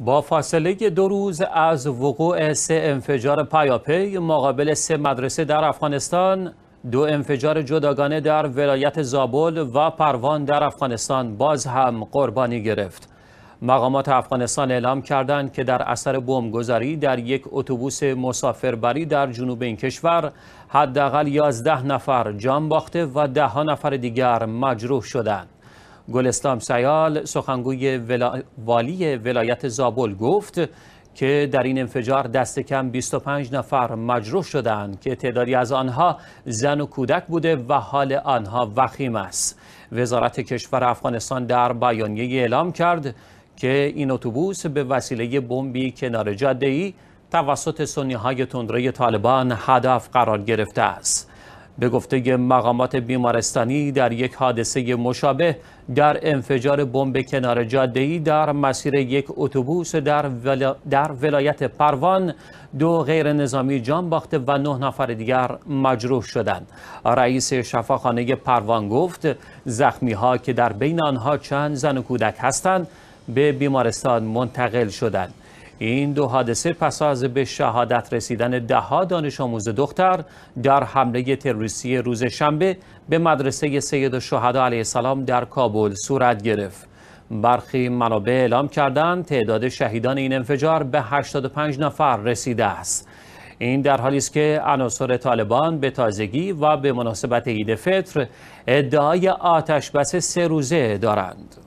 با فاصله دو روز از وقوع سه انفجار پیاپی مقابل سه مدرسه در افغانستان دو انفجار جداگانه در ولایت زابل و پروان در افغانستان باز هم قربانی گرفت مقامات افغانستان اعلام کردند که در اثر بمبگذاری در یک اتوبوس مسافربری در جنوب این کشور حداقل 11 نفر جان باخته و ده ها نفر دیگر مجروح شدند اسلام سیال سخنگوی والی ولایت زابل گفت که در این انفجار دست کم 25 نفر مجروح شدند که تعدادی از آنها زن و کودک بوده و حال آنها وخیم است وزارت کشور افغانستان در بیانیه اعلام کرد که این اتوبوس به وسیله بمبی کنار جاده ای توسط سنی های تندره طالبان هدف قرار گرفته است به گفته مقامات بیمارستانی در یک حادثه مشابه در انفجار بمب کنار جاده‌ای در مسیر یک اتوبوس در, ولا... در ولایت پروان دو غیر نظامی جان باخته و نه نفر دیگر مجروح شدند. رئیس شفاخانه پروان گفت زخمی ها که در بین آنها چند زن و کودک هستند به بیمارستان منتقل شدند. این دو حادثه پس از به شهادت رسیدن ده ها دانش آموز دختر در حمله تروریستی روز شنبه به مدرسه سید الشهدا علیه السلام در کابل صورت گرفت. برخی منابع اعلام کردند تعداد شهیدان این انفجار به 85 نفر رسیده است. این در حالی است که عناصر طالبان به تازگی و به مناسبت عید فطر ادعای آتش بس سه روزه دارند.